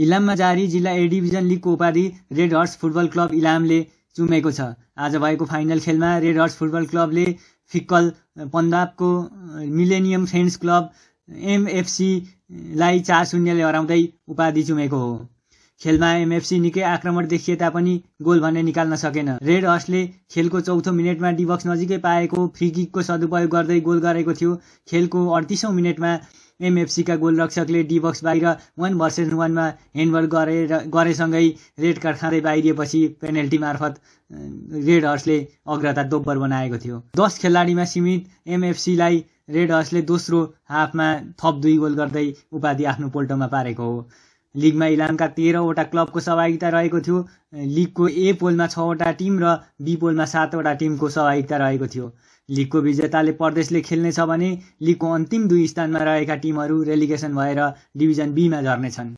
इलाममा जारी जिल्ला ए डिभिजन लिगको उपाधि रेड हर्स फुटबल क्लब इलामले चुमेको छ आज भएको फाइनल खेलमा रेड हर्स फुटबल क्लबले फिक्कल पन्जाबको मिलेनियम फ्रेन्ड्स क्लब एमएफसीलाई चार शून्यले हराउँदै उपाधि चुमेको हो खेलमा एमएफसी निकै आक्रमण देखिए तापनि गोल भने निकाल्न सकेन रेड हर्सले खेलको चौथो मिनटमा डिबक्स नजिकै पाएको फ्री किकको सदुपयोग गर्दै गोल गरेको थियो खेलको अडतिसौँ मिनटमा एमएफसीका गोलरक्षकले डिबक्स बाहिर वान भर्सेस वानमा ह्यान्डवर्क गरे गरेसँगै रेड कार्ड खाँदै बाहिरिएपछि पेनल्टी मार्फत रेड हर्सले अग्रता दोब्बर बनाएको थियो दस खेलाडीमा सीमित एमएफसीलाई रेड हर्सले दोस्रो हाफमा थप दुई गोल गर्दै उपाधि आफ्नो पोल्टोमा पारेको हो लिगमा इलामका तेह्रवटा क्लबको सहभागिता रहेको थियो लिगको ए पोलमा छवटा टिम र बी पोलमा सातवटा टिमको सहभागिता रहेको थियो लिगको विजेताले प्रदेशले खेल्नेछ भने लिगको अन्तिम दुई स्थानमा रहेका टिमहरू रेलिगेसन भएर डिभिजन बीमा झर्नेछन्